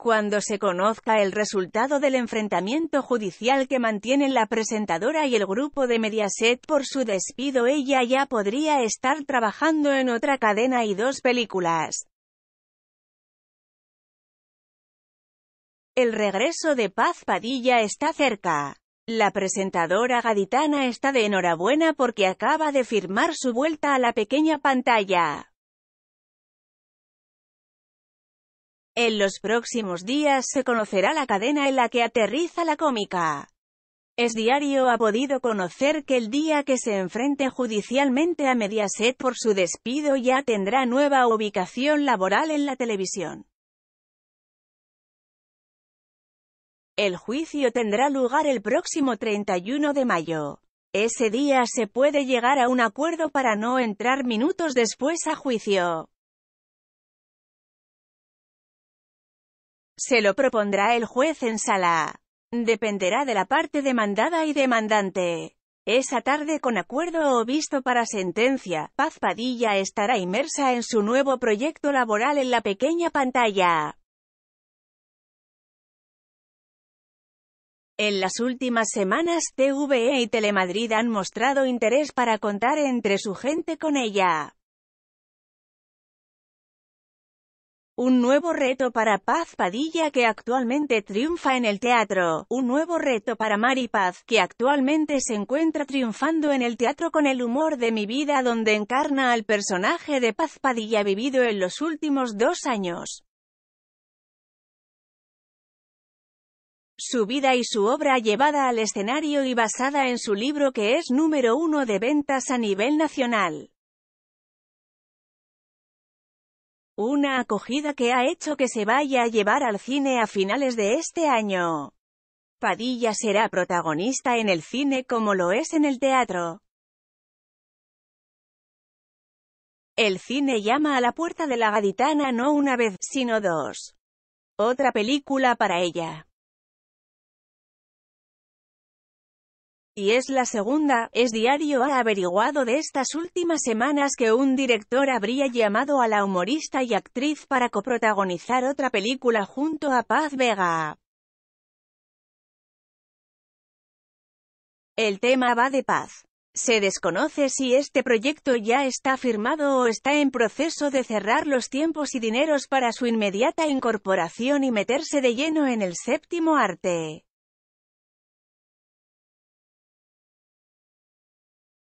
cuando se conozca el resultado del enfrentamiento judicial que mantienen la presentadora y el grupo de Mediaset por su despido ella ya podría estar trabajando en otra cadena y dos películas. El regreso de Paz Padilla está cerca. La presentadora gaditana está de enhorabuena porque acaba de firmar su vuelta a la pequeña pantalla. En los próximos días se conocerá la cadena en la que aterriza la cómica. Es Diario ha podido conocer que el día que se enfrente judicialmente a Mediaset por su despido ya tendrá nueva ubicación laboral en la televisión. El juicio tendrá lugar el próximo 31 de mayo. Ese día se puede llegar a un acuerdo para no entrar minutos después a juicio. se lo propondrá el juez en sala. Dependerá de la parte demandada y demandante. Esa tarde con acuerdo o visto para sentencia, Paz Padilla estará inmersa en su nuevo proyecto laboral en la pequeña pantalla. En las últimas semanas TVE y Telemadrid han mostrado interés para contar entre su gente con ella. Un nuevo reto para Paz Padilla que actualmente triunfa en el teatro. Un nuevo reto para Mari Paz, que actualmente se encuentra triunfando en el teatro con el humor de mi vida donde encarna al personaje de Paz Padilla vivido en los últimos dos años. su vida y su obra llevada al escenario y basada en su libro que es número uno de ventas a nivel nacional. Una acogida que ha hecho que se vaya a llevar al cine a finales de este año. Padilla será protagonista en el cine como lo es en el teatro. El cine llama a la puerta de la gaditana no una vez, sino dos. Otra película para ella. y es la segunda, es diario ha averiguado de estas últimas semanas que un director habría llamado a la humorista y actriz para coprotagonizar otra película junto a Paz Vega. El tema va de paz. Se desconoce si este proyecto ya está firmado o está en proceso de cerrar los tiempos y dineros para su inmediata incorporación y meterse de lleno en el séptimo arte.